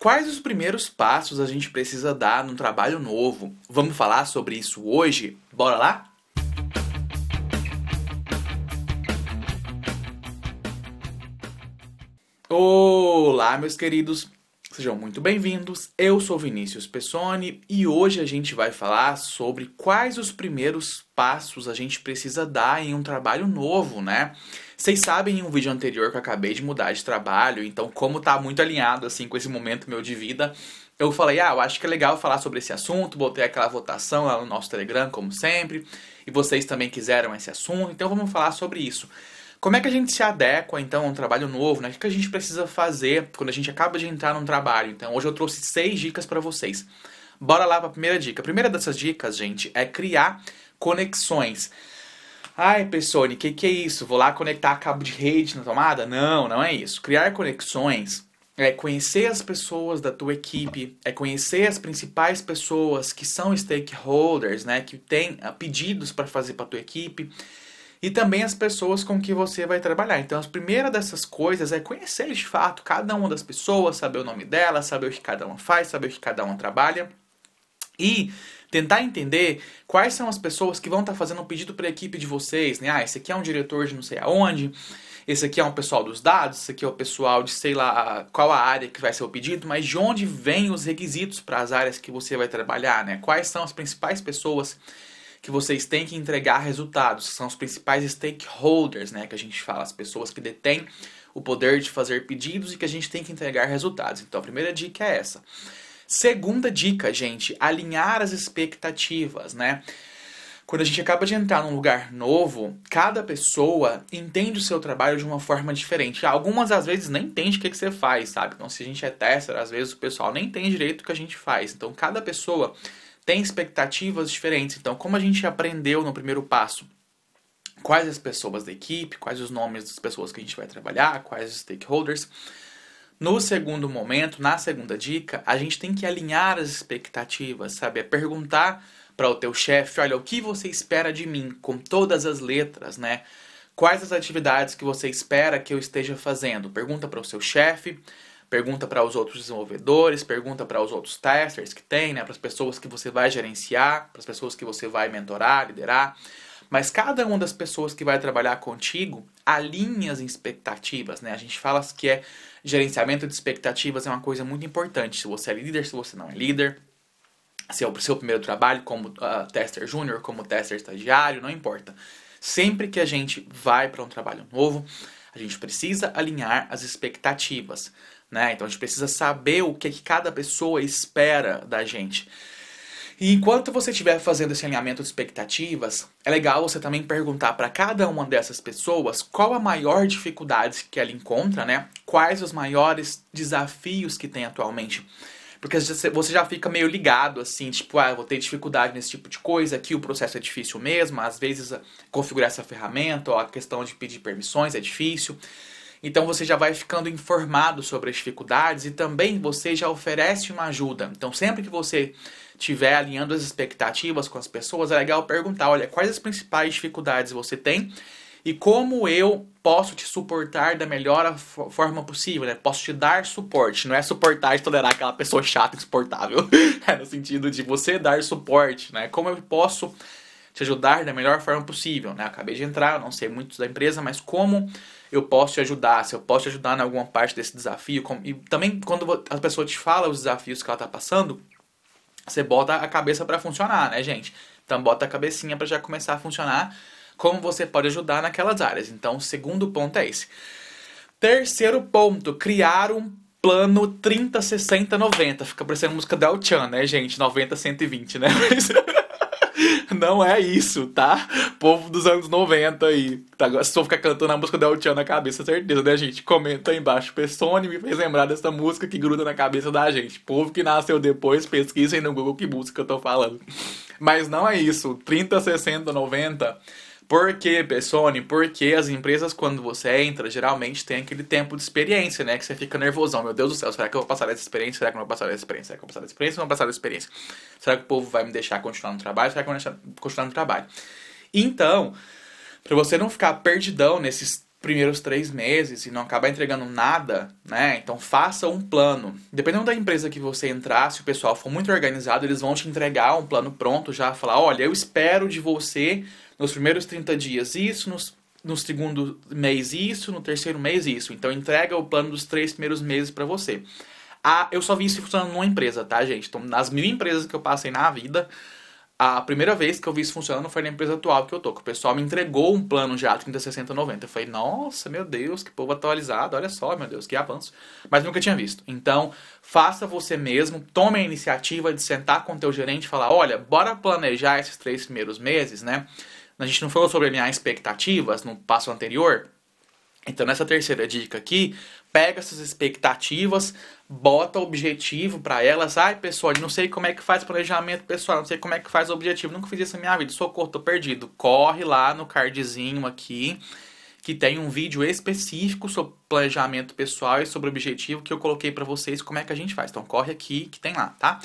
Quais os primeiros passos a gente precisa dar num trabalho novo? Vamos falar sobre isso hoje? Bora lá? Olá, meus queridos! Sejam muito bem-vindos. Eu sou Vinícius Pessoni e hoje a gente vai falar sobre quais os primeiros passos a gente precisa dar em um trabalho novo, né? Vocês sabem em um vídeo anterior que eu acabei de mudar de trabalho, então como tá muito alinhado assim com esse momento meu de vida, eu falei, ah, eu acho que é legal falar sobre esse assunto, botei aquela votação lá no nosso Telegram, como sempre, e vocês também quiseram esse assunto, então vamos falar sobre isso. Como é que a gente se adequa, então, a um trabalho novo? Né? O que a gente precisa fazer quando a gente acaba de entrar num trabalho? Então, hoje eu trouxe seis dicas para vocês. Bora lá para a primeira dica. A primeira dessas dicas, gente, é criar conexões. Ai, Pessone, o que, que é isso? Vou lá conectar cabo de rede na tomada? Não, não é isso. Criar conexões é conhecer as pessoas da tua equipe, é conhecer as principais pessoas que são stakeholders, né, que têm ah, pedidos para fazer para tua equipe e também as pessoas com que você vai trabalhar. Então, a primeira dessas coisas é conhecer de fato cada uma das pessoas, saber o nome delas, saber o que cada uma faz, saber o que cada uma trabalha e tentar entender quais são as pessoas que vão estar tá fazendo um pedido para a equipe de vocês, né? Ah, esse aqui é um diretor de não sei aonde, esse aqui é um pessoal dos dados, esse aqui é o pessoal de sei lá qual a área que vai ser o pedido, mas de onde vêm os requisitos para as áreas que você vai trabalhar, né? Quais são as principais pessoas que vocês têm que entregar resultados, são os principais stakeholders, né, que a gente fala, as pessoas que detêm o poder de fazer pedidos e que a gente tem que entregar resultados. Então a primeira dica é essa. Segunda dica, gente, alinhar as expectativas, né? Quando a gente acaba de entrar num lugar novo, cada pessoa entende o seu trabalho de uma forma diferente. Algumas às vezes nem entende o que, é que você faz, sabe? Então, se a gente é tester, às vezes o pessoal nem tem direito o que a gente faz. Então, cada pessoa tem expectativas diferentes. Então, como a gente aprendeu no primeiro passo quais as pessoas da equipe, quais os nomes das pessoas que a gente vai trabalhar, quais os stakeholders. No segundo momento, na segunda dica, a gente tem que alinhar as expectativas, sabe? É perguntar para o teu chefe, olha, o que você espera de mim com todas as letras, né? Quais as atividades que você espera que eu esteja fazendo? Pergunta para o seu chefe pergunta para os outros desenvolvedores, pergunta para os outros testers que tem, né, para as pessoas que você vai gerenciar, para as pessoas que você vai mentorar, liderar. Mas cada uma das pessoas que vai trabalhar contigo alinha as expectativas, né? A gente fala que é gerenciamento de expectativas é uma coisa muito importante. Se você é líder, se você não é líder, se é o seu primeiro trabalho como uh, tester júnior, como tester estagiário, não importa. Sempre que a gente vai para um trabalho novo, a gente precisa alinhar as expectativas. Né? Então a gente precisa saber o que, é que cada pessoa espera da gente. E enquanto você estiver fazendo esse alinhamento de expectativas, é legal você também perguntar para cada uma dessas pessoas qual a maior dificuldade que ela encontra, né? Quais os maiores desafios que tem atualmente. Porque você já fica meio ligado, assim, tipo, ah, vou ter dificuldade nesse tipo de coisa, aqui o processo é difícil mesmo, às vezes ah, configurar essa ferramenta, ou a questão de pedir permissões é difícil. Então você já vai ficando informado sobre as dificuldades e também você já oferece uma ajuda. Então sempre que você estiver alinhando as expectativas com as pessoas, é legal perguntar, olha, quais as principais dificuldades você tem e como eu posso te suportar da melhor forma possível, né? Posso te dar suporte. Não é suportar e tolerar aquela pessoa chata, insuportável. É no sentido de você dar suporte, né? Como eu posso te ajudar da melhor forma possível. Né? Acabei de entrar, não sei muito da empresa, mas como eu posso te ajudar? Se eu posso te ajudar em alguma parte desse desafio? Como... E também quando a pessoa te fala os desafios que ela está passando, você bota a cabeça para funcionar, né, gente? Então bota a cabecinha para já começar a funcionar. Como você pode ajudar naquelas áreas? Então, o segundo ponto é esse. Terceiro ponto, criar um plano 30, 60, 90. Fica parecendo música da El Chan, né, gente? 90, 120, né? Mas... Não é isso, tá? Povo dos anos 90 aí. Tá, se for ficar cantando a música do El na cabeça, certeza, né, gente? Comenta aí embaixo. Persone me fez lembrar dessa música que gruda na cabeça da gente. Povo que nasceu depois, pesquisem no Google que música eu tô falando. Mas não é isso. 30, 60, 90 porque, Sony, porque as empresas, quando você entra, geralmente tem aquele tempo de experiência, né? Que você fica nervosão. Meu Deus do céu, será que eu vou passar essa experiência? Será que eu não vou passar essa experiência? Será que eu vou passar essa experiência? Será que vou passar essa experiência? Será que o povo vai me deixar continuar no trabalho? Será que eu vou deixar continuar no trabalho? Então, para você não ficar perdidão nesses primeiros três meses e não acabar entregando nada, né? Então faça um plano. Dependendo da empresa que você entrar, se o pessoal for muito organizado, eles vão te entregar um plano pronto já, falar, olha, eu espero de você nos primeiros 30 dias isso, nos, no segundo mês isso, no terceiro mês isso. Então entrega o plano dos três primeiros meses para você. Ah, eu só vi isso funcionando numa empresa, tá, gente? Então, nas mil empresas que eu passei na vida, a primeira vez que eu vi isso funcionando foi na empresa atual que eu tô, que o pessoal me entregou um plano já 30, 60, 90. Eu falei, nossa, meu Deus, que povo atualizado, olha só, meu Deus, que avanço. Mas nunca tinha visto. Então, faça você mesmo, tome a iniciativa de sentar com o teu gerente e falar, olha, bora planejar esses três primeiros meses, né? A gente não falou sobre alinhar expectativas no passo anterior, então, nessa terceira dica aqui, pega essas expectativas, bota objetivo para elas. Ai, pessoal, não sei como é que faz planejamento pessoal, não sei como é que faz objetivo, nunca fiz isso na minha vida, socorro, tô perdido. Corre lá no cardzinho aqui, que tem um vídeo específico sobre planejamento pessoal e sobre objetivo que eu coloquei para vocês como é que a gente faz. Então corre aqui que tem lá, tá?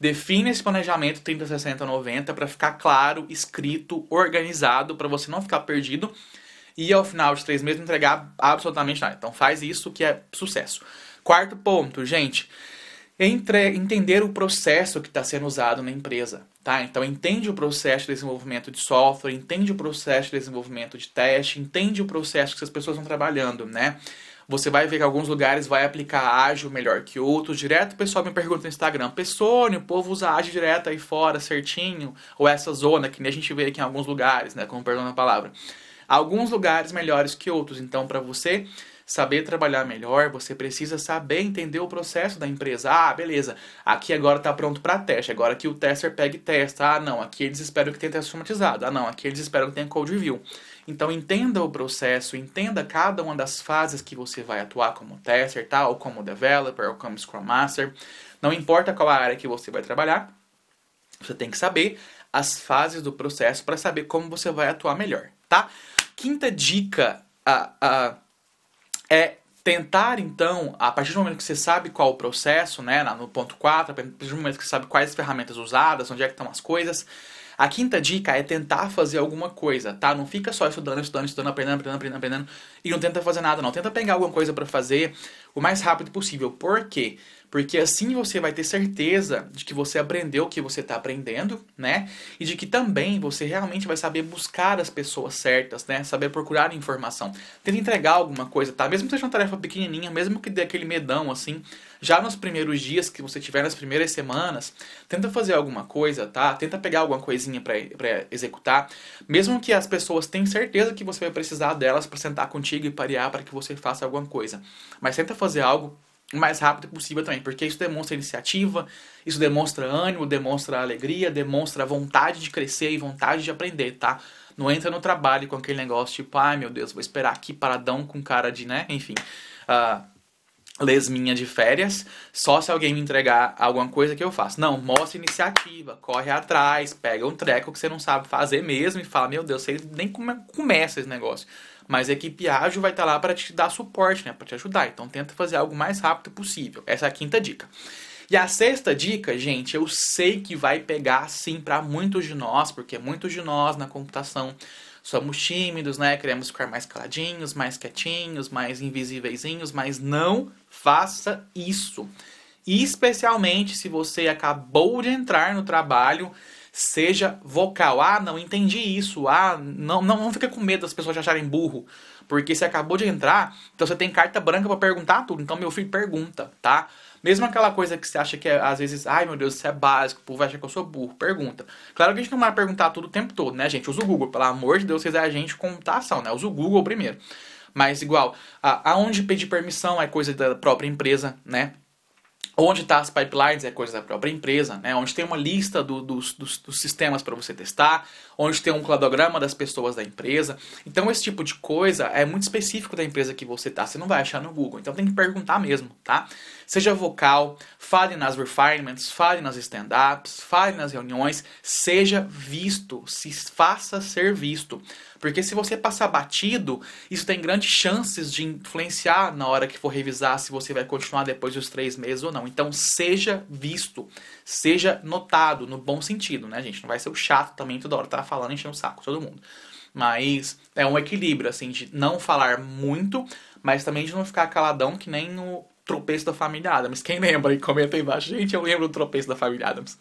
Define esse planejamento 30, 60, 90 para ficar claro, escrito, organizado, para você não ficar perdido e ao final de três meses não entregar absolutamente nada. Então faz isso que é sucesso. Quarto ponto, gente. Entre, entender o processo que está sendo usado na empresa. Tá? Então, entende o processo de desenvolvimento de software, entende o processo de desenvolvimento de teste, entende o processo que as pessoas estão trabalhando, né? Você vai ver que alguns lugares vai aplicar ágil melhor que outros. Direto o pessoal me pergunta no Instagram, Pessone, o povo usa ágil direto aí fora, certinho? Ou essa zona, que nem a gente vê aqui em alguns lugares, né? Como perdão a palavra alguns lugares melhores que outros. Então, para você saber trabalhar melhor, você precisa saber entender o processo da empresa. Ah, beleza, aqui agora está pronto para teste, agora que o tester pega e testa. Ah, não, aqui eles esperam que tenha teste automatizado. Ah, não, aqui eles esperam que tenha code review. Então entenda o processo, entenda cada uma das fases que você vai atuar como tester, tá? ou como developer, ou como Scrum Master. Não importa qual a área que você vai trabalhar, você tem que saber as fases do processo para saber como você vai atuar melhor, tá? Quinta dica a, a, é tentar, então, a partir do momento que você sabe qual o processo, né, no ponto 4, a partir do momento que você sabe quais ferramentas usadas, onde é que estão as coisas, a quinta dica é tentar fazer alguma coisa, tá? Não fica só estudando, estudando, estudando, aprendendo, aprendendo, aprendendo, aprendendo e não tenta fazer nada, não. Tenta pegar alguma coisa para fazer o mais rápido possível. Por quê? Porque assim você vai ter certeza de que você aprendeu o que você está aprendendo, né? E de que também você realmente vai saber buscar as pessoas certas, né? Saber procurar informação. Tenta entregar alguma coisa, tá? Mesmo que seja uma tarefa pequenininha, mesmo que dê aquele medão assim, já nos primeiros dias que você tiver, nas primeiras semanas, tenta fazer alguma coisa, tá? Tenta pegar alguma coisinha para executar. Mesmo que as pessoas tenham certeza que você vai precisar delas para sentar contigo contigo e parear para que você faça alguma coisa. Mas tenta fazer algo o mais rápido possível também, porque isso demonstra iniciativa, isso demonstra ânimo, demonstra alegria, demonstra vontade de crescer e vontade de aprender, tá? Não entra no trabalho com aquele negócio tipo, ai ah, meu Deus, vou esperar aqui paradão com cara de, né? Enfim. Uh, lesminha de férias, só se alguém me entregar alguma coisa que eu faço. Não, mostra iniciativa, corre atrás, pega um treco que você não sabe fazer mesmo e fala, meu Deus, você nem come, é, começa é esse negócio. Mas a equipe ágil vai estar tá lá para te dar suporte, né? Para te ajudar. Então tenta fazer algo mais rápido possível. Essa é a quinta dica. E a sexta dica, gente, eu sei que vai pegar sim para muitos de nós, porque muitos de nós na computação somos tímidos, né? Queremos ficar mais caladinhos, mais quietinhos, mais invisíveisinhos, mas não faça isso. E especialmente se você acabou de entrar no trabalho seja vocal. Ah, não entendi isso. Ah, não, não, não fica com medo das pessoas te acharem burro. Porque você acabou de entrar, então você tem carta branca para perguntar tudo. Então, meu filho, pergunta, tá? Mesmo aquela coisa que você acha que é, às vezes, ai meu Deus, isso é básico, o povo acha que eu sou burro. Pergunta. Claro que a gente não vai perguntar tudo o tempo todo, né, gente? Usa o Google, pelo amor de Deus, vocês é a gente computação, né? Usa o Google primeiro. Mas igual, a, aonde pedir permissão é coisa da própria empresa, né? Onde está as pipelines é coisa da própria empresa, né? onde tem uma lista do, dos, dos, dos, sistemas para você testar, onde tem um cladograma das pessoas da empresa. Então, esse tipo de coisa é muito específico da empresa que você está. Você não vai achar no Google, então tem que perguntar mesmo, tá? Seja vocal, fale nas refinements, fale nas stand-ups, fale nas reuniões, seja visto, se faça ser visto. Porque se você passar batido, isso tem grandes chances de influenciar na hora que for revisar se você vai continuar depois dos três meses ou não. Então seja visto, seja notado, no bom sentido, né, gente? Não vai ser o chato também toda hora tá falando, enchendo o saco, todo mundo. Mas é um equilíbrio, assim, de não falar muito, mas também de não ficar caladão que nem o, tropeço da família Adams. Quem lembra? E comenta aí embaixo. Gente, eu lembro do tropeço da família Adams.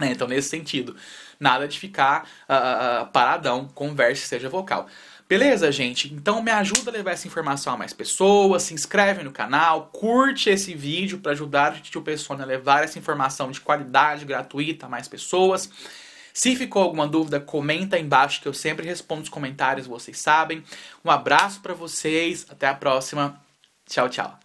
É, então, nesse sentido, nada de ficar uh, paradão, converse, seja vocal. Beleza, gente? Então me ajuda a levar essa informação a mais pessoas, se inscreve no canal, curte esse vídeo para ajudar o Tio Persona né, a levar essa informação de qualidade gratuita a mais pessoas. Se ficou alguma dúvida, comenta aí embaixo que eu sempre respondo os comentários, vocês sabem. Um abraço para vocês, até a próxima. Tchau, tchau.